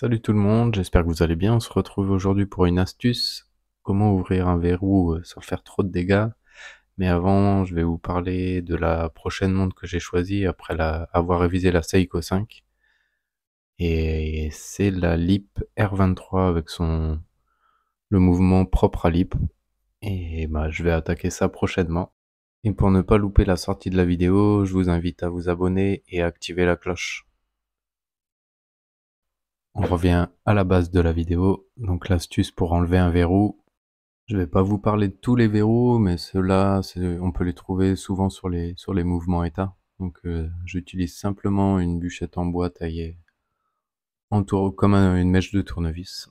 Salut tout le monde, j'espère que vous allez bien. On se retrouve aujourd'hui pour une astuce, comment ouvrir un verrou euh, sans faire trop de dégâts. Mais avant, je vais vous parler de la prochaine montre que j'ai choisie après avoir révisé la Seiko 5. Et c'est la LIP R23 avec son le mouvement propre à LIP. Et bah, je vais attaquer ça prochainement. Et pour ne pas louper la sortie de la vidéo, je vous invite à vous abonner et à activer la cloche. On revient à la base de la vidéo, donc l'astuce pour enlever un verrou. Je vais pas vous parler de tous les verrous, mais ceux-là, on peut les trouver souvent sur les, mouvements état. Donc euh, j'utilise simplement une bûchette en bois taillée comme une mèche de tournevis.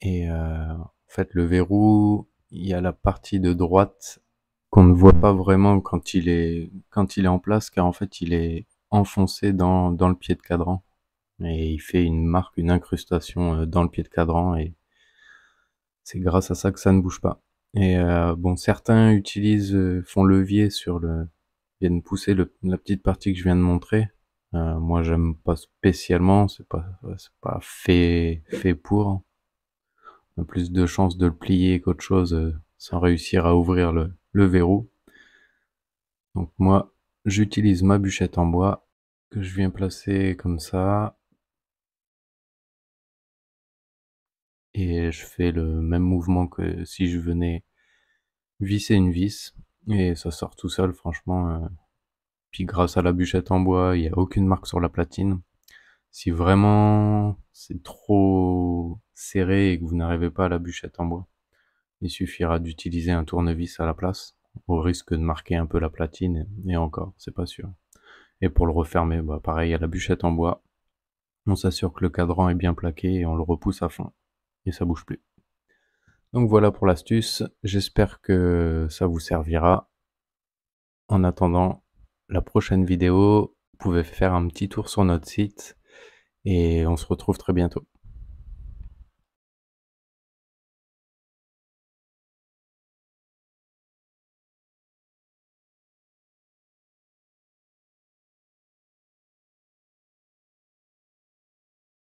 Et euh, en fait, le verrou, il y a la partie de droite qu'on ne voit pas vraiment quand il est, en place, car en fait, il est enfoncé dans le pied de cadran et il fait une marque, une incrustation euh, dans le pied de cadran et c'est grâce à ça que ça ne bouge pas. Et euh, bon, certains utilisent, euh, font levier sur le, viennent pousser la petite partie que je viens de montrer. moi, j'aime pas spécialement, c'est pas, pas fait, fait pour. On a plus de chances de le plier qu'autre chose sans réussir à ouvrir le, le verrou. Donc moi, j'utilise ma bûchette en bois que je viens placer comme ça et je fais le même mouvement que si je venais visser une vis et ça sort tout seul franchement. Euh, puis grâce à la bûchette en bois, il n'y a aucune marque sur la platine. Si vraiment c'est trop serré et que vous n'arrivez pas à la bûchette en bois, il suffira d'utiliser un tournevis à la place, au risque de marquer un peu la platine, et encore, c'est pas sûr. Et pour le refermer, bah pareil à la bûchette en bois, on s'assure que le cadran est bien plaqué et on le repousse à fond et ça bouge plus. Donc voilà pour l'astuce, j'espère que ça vous servira. En attendant la prochaine vidéo, vous pouvez faire un petit tour sur notre site et on se retrouve très bientôt.